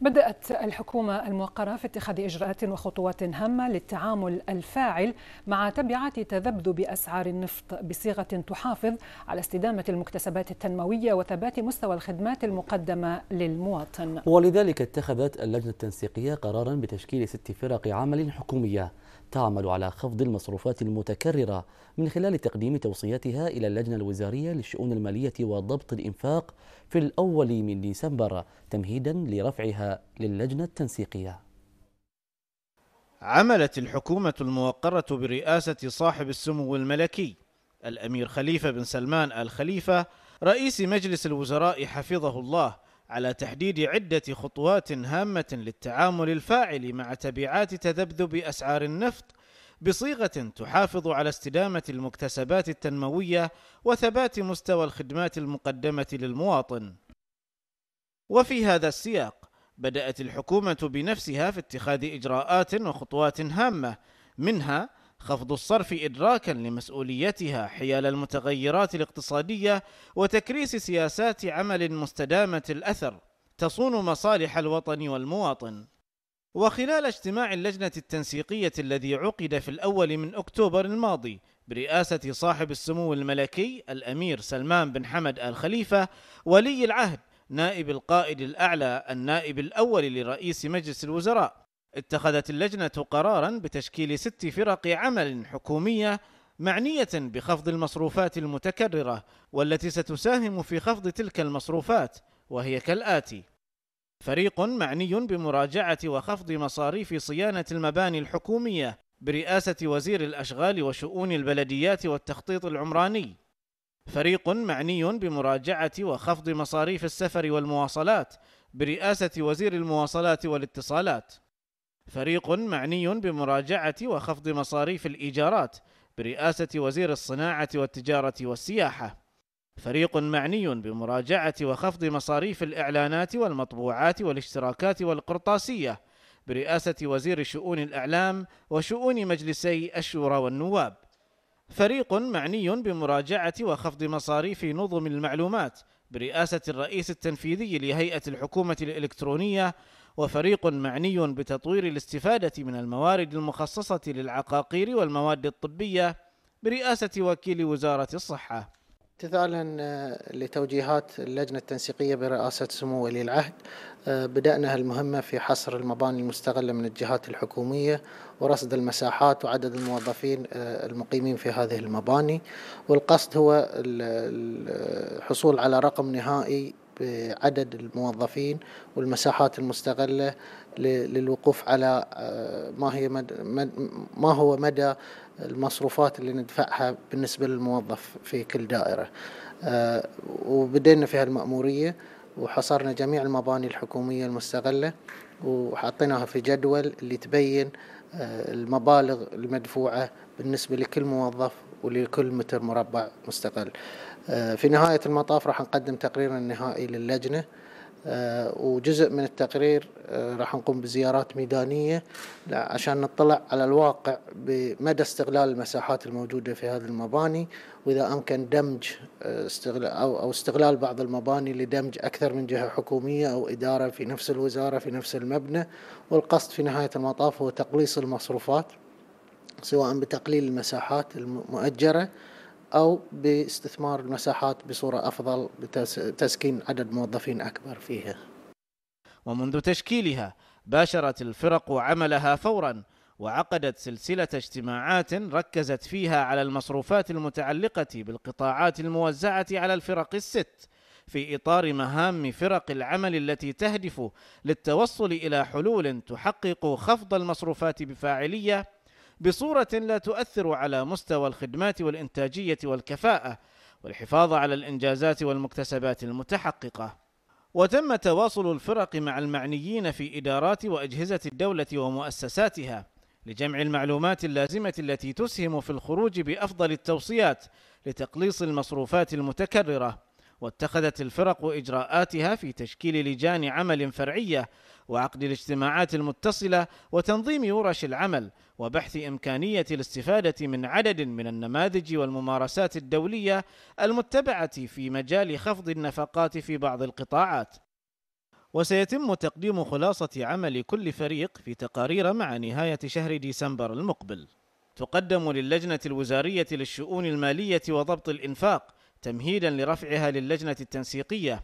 بدأت الحكومة الموقرة في اتخاذ إجراءات وخطوات هامة للتعامل الفاعل مع تبعات تذبذب أسعار النفط بصيغة تحافظ على استدامة المكتسبات التنموية وثبات مستوى الخدمات المقدمة للمواطن ولذلك اتخذت اللجنة التنسيقية قرارا بتشكيل ست فرق عمل حكومية تعمل على خفض المصروفات المتكررة من خلال تقديم توصياتها إلى اللجنة الوزارية للشؤون المالية وضبط الإنفاق في الأول من ديسمبر تمهيدا لرفعها للجنة التنسيقية عملت الحكومة الموقرة برئاسة صاحب السمو الملكي الأمير خليفة بن سلمان آل خليفة رئيس مجلس الوزراء حفظه الله على تحديد عدة خطوات هامة للتعامل الفاعل مع تبعات تذبذب أسعار النفط بصيغة تحافظ على استدامة المكتسبات التنموية وثبات مستوى الخدمات المقدمة للمواطن. وفي هذا السياق بدات الحكومه بنفسها في اتخاذ اجراءات وخطوات هامه منها خفض الصرف ادراكا لمسؤوليتها حيال المتغيرات الاقتصاديه وتكريس سياسات عمل مستدامه الاثر تصون مصالح الوطن والمواطن وخلال اجتماع اللجنة التنسيقية الذي عقد في الأول من أكتوبر الماضي برئاسة صاحب السمو الملكي الأمير سلمان بن حمد آل خليفة ولي العهد نائب القائد الأعلى النائب الأول لرئيس مجلس الوزراء اتخذت اللجنة قرارا بتشكيل ست فرق عمل حكومية معنية بخفض المصروفات المتكررة والتي ستساهم في خفض تلك المصروفات وهي كالآتي: فريق معني بمراجعة وخفض مصاريف صيانة المباني الحكومية برئاسة وزير الأشغال وشؤون البلديات والتخطيط العمراني فريق معني بمراجعة وخفض مصاريف السفر والمواصلات برئاسة وزير المواصلات والاتصالات. فريق معني بمراجعة وخفض مصاريف الإيجارات برئاسة وزير الصناعة والتجارة والسياحة. فريق معني بمراجعة وخفض مصاريف الإعلانات والمطبوعات والاشتراكات والقرطاسية برئاسة وزير شؤون الإعلام وشؤون مجلسي الشورى والنواب. فريق معني بمراجعة وخفض مصاريف نظم المعلومات برئاسة الرئيس التنفيذي لهيئة الحكومة الإلكترونية وفريق معني بتطوير الاستفادة من الموارد المخصصة للعقاقير والمواد الطبية برئاسة وكيل وزارة الصحة امتثالا آه، لتوجيهات اللجنه التنسيقيه برئاسه سمو ولي العهد آه، بدانا هالمهمه في حصر المباني المستغله من الجهات الحكوميه ورصد المساحات وعدد الموظفين آه، المقيمين في هذه المباني والقصد هو الحصول على رقم نهائي بعدد الموظفين والمساحات المستغلة للوقوف على آه، ما هي مد ما هو مدى المصروفات اللي ندفعها بالنسبة للموظف في كل دائرة آه، وبدينا في هالمأمورية وحصرنا جميع المباني الحكومية المستغلة وحاطينها في جدول اللي تبين آه، المبالغ المدفوعة بالنسبة لكل موظف ولكل متر مربع مستقل آه، في نهاية المطاف راح نقدم تقريرا النهائي للجنة آه، وجزء من التقرير آه، راح نقوم بزيارات ميدانية عشان نطلع على الواقع بمدى استغلال المساحات الموجودة في هذه المباني وإذا أمكن دمج آه، استغلال أو استغلال بعض المباني لدمج أكثر من جهة حكومية أو إدارة في نفس الوزارة في نفس المبنى والقصد في نهاية المطاف هو تقليص المصروفات سواء بتقليل المساحات المؤجرة أو باستثمار المساحات بصورة أفضل بتسكين عدد موظفين أكبر فيها ومنذ تشكيلها باشرت الفرق عملها فورا وعقدت سلسلة اجتماعات ركزت فيها على المصروفات المتعلقة بالقطاعات الموزعة على الفرق الست في إطار مهام فرق العمل التي تهدف للتوصل إلى حلول تحقق خفض المصروفات بفاعلية بصورة لا تؤثر على مستوى الخدمات والإنتاجية والكفاءة والحفاظ على الإنجازات والمكتسبات المتحققة. وتم تواصل الفرق مع المعنيين في إدارات وأجهزة الدولة ومؤسساتها لجمع المعلومات اللازمة التي تسهم في الخروج بأفضل التوصيات لتقليص المصروفات المتكررة واتخذت الفرق اجراءاتها في تشكيل لجان عمل فرعيه وعقد الاجتماعات المتصله وتنظيم ورش العمل وبحث امكانيه الاستفاده من عدد من النماذج والممارسات الدوليه المتبعه في مجال خفض النفقات في بعض القطاعات وسيتم تقديم خلاصه عمل كل فريق في تقارير مع نهايه شهر ديسمبر المقبل تقدم للجنه الوزاريه للشؤون الماليه وضبط الانفاق تمهيدا لرفعها للجنة التنسيقية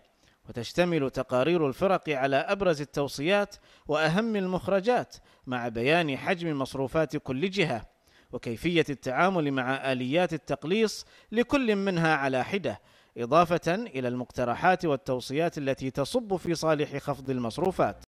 وتشتمل تقارير الفرق على أبرز التوصيات وأهم المخرجات مع بيان حجم مصروفات كل جهة وكيفية التعامل مع آليات التقليص لكل منها على حدة إضافة إلى المقترحات والتوصيات التي تصب في صالح خفض المصروفات